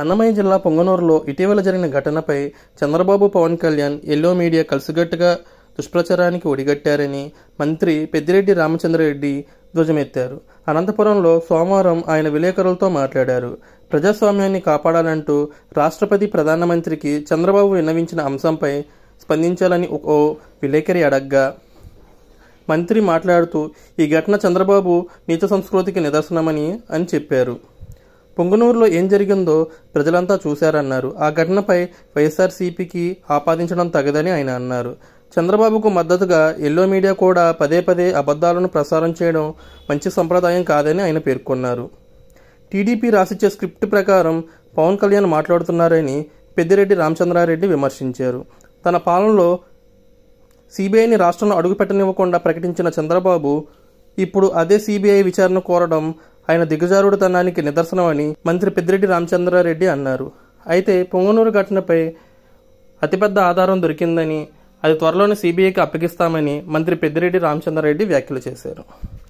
అన్నమయ్య జిల్లా పొంగనూరులో ఇటీవల జరిగిన ఘటనపై చంద్రబాబు పవన్ కళ్యాణ్ ఎల్లో మీడియా కలిసిగట్టుగా దుష్ప్రచారానికి ఒడిగట్టారని మంత్రి పెద్దిరెడ్డి రామచంద్రరెడ్డి ధ్వజమెత్తారు అనంతపురంలో సోమవారం ఆయన విలేకరులతో మాట్లాడారు ప్రజాస్వామ్యాన్ని కాపాడాలంటూ రాష్ట్రపతి ప్రధానమంత్రికి చంద్రబాబు విన్నవించిన అంశంపై స్పందించాలని ఓ విలేకరి అడగ్గా మంత్రి మాట్లాడుతూ ఈ ఘటన చంద్రబాబు నీచ సంస్కృతికి నిదర్శనమని అని చెప్పారు పొంగనూరులో ఏం జరిగిందో ప్రజలంతా చూశారన్నారు ఆ ఘటనపై వైఎస్ఆర్సీపీకి ఆపాదించడం తగదని ఆయన అన్నారు చంద్రబాబుకు మద్దతుగా ఎల్లో మీడియా కూడా పదే పదే అబద్ధాలను ప్రసారం చేయడం మంచి సంప్రదాయం కాదని ఆయన పేర్కొన్నారు టీడీపీ రాసిచ్చే స్క్రిప్ట్ ప్రకారం పవన్ కళ్యాణ్ మాట్లాడుతున్నారని పెద్దిరెడ్డి రామచంద్రారెడ్డి విమర్శించారు తన పాలనలో సిబిఐని రాష్ట్రంలో అడుగుపెట్టనివ్వకుండా ప్రకటించిన చంద్రబాబు ఇప్పుడు అదే సిబిఐ విచారణ కోరడం ఆయన దిగజారుడుతనానికి నిదర్శనమని మంత్రి పెద్దిరెడ్డి రామచంద్రారెడ్డి అన్నారు అయితే పొంగనూరు ఘటనపై అతిపెద్ద ఆధారం దొరికిందని అది త్వరలోనే సిబిఐకి అప్పగిస్తామని మంత్రి పెద్దిరెడ్డి రామచంద్రారెడ్డి వ్యాఖ్యలు చేశారు